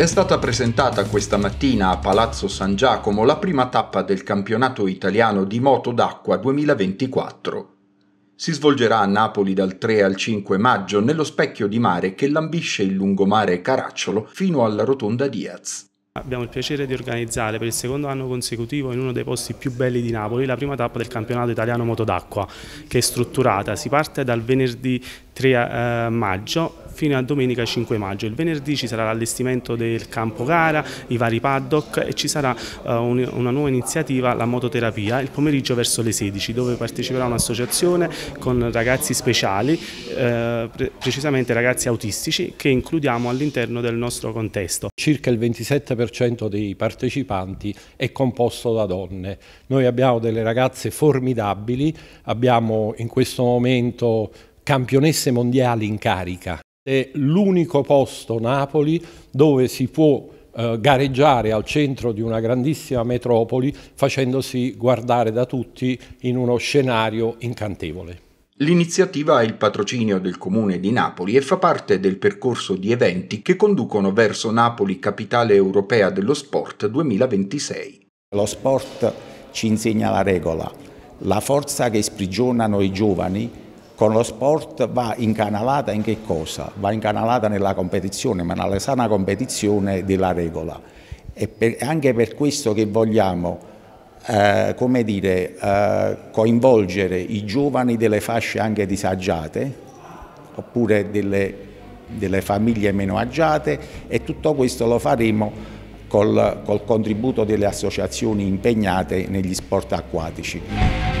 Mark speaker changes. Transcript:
Speaker 1: È stata presentata questa mattina a Palazzo San Giacomo la prima tappa del campionato italiano di moto d'acqua 2024. Si svolgerà a Napoli dal 3 al 5 maggio nello specchio di mare che lambisce il lungomare Caracciolo fino alla rotonda Diaz.
Speaker 2: Abbiamo il piacere di organizzare per il secondo anno consecutivo in uno dei posti più belli di Napoli la prima tappa del campionato italiano moto d'acqua che è strutturata. Si parte dal venerdì 3 eh, maggio fino a domenica 5 maggio. Il venerdì ci sarà l'allestimento del campo gara, i vari paddock e ci sarà eh, una nuova iniziativa, la mototerapia, il pomeriggio verso le 16 dove parteciperà un'associazione con ragazzi speciali, eh, precisamente ragazzi autistici che includiamo all'interno del nostro contesto. Circa il 27%
Speaker 3: dei partecipanti è composto da donne. Noi abbiamo delle ragazze formidabili, abbiamo in questo momento campionesse mondiali in carica è l'unico posto Napoli dove si può eh, gareggiare al centro di una grandissima metropoli facendosi guardare da tutti in uno scenario incantevole.
Speaker 1: L'iniziativa ha il patrocinio del Comune di Napoli e fa parte del percorso di eventi che conducono verso Napoli, capitale europea dello sport 2026. Lo sport ci insegna la regola,
Speaker 4: la forza che sprigionano i giovani con lo sport va incanalata in che cosa? Va incanalata nella competizione, ma nella sana competizione della regola. E per, anche per questo che vogliamo eh, come dire, eh, coinvolgere i giovani delle fasce anche disagiate, oppure delle, delle famiglie meno agiate e tutto questo lo faremo col, col contributo delle associazioni impegnate negli sport acquatici.